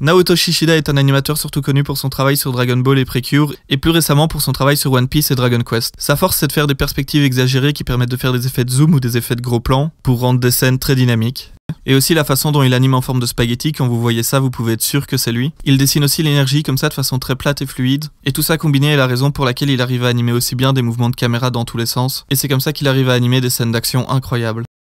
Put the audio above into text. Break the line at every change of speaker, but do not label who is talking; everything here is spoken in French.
Naoto Shishida est un animateur surtout connu pour son travail sur Dragon Ball et Precure, et plus récemment pour son travail sur One Piece et Dragon Quest. Sa force, c'est de faire des perspectives exagérées qui permettent de faire des effets de zoom ou des effets de gros plans pour rendre des scènes très dynamiques. Et aussi la façon dont il anime en forme de spaghetti, quand vous voyez ça, vous pouvez être sûr que c'est lui. Il dessine aussi l'énergie comme ça de façon très plate et fluide. Et tout ça combiné est la raison pour laquelle il arrive à animer aussi bien des mouvements de caméra dans tous les sens. Et c'est comme ça qu'il arrive à animer des scènes d'action incroyables.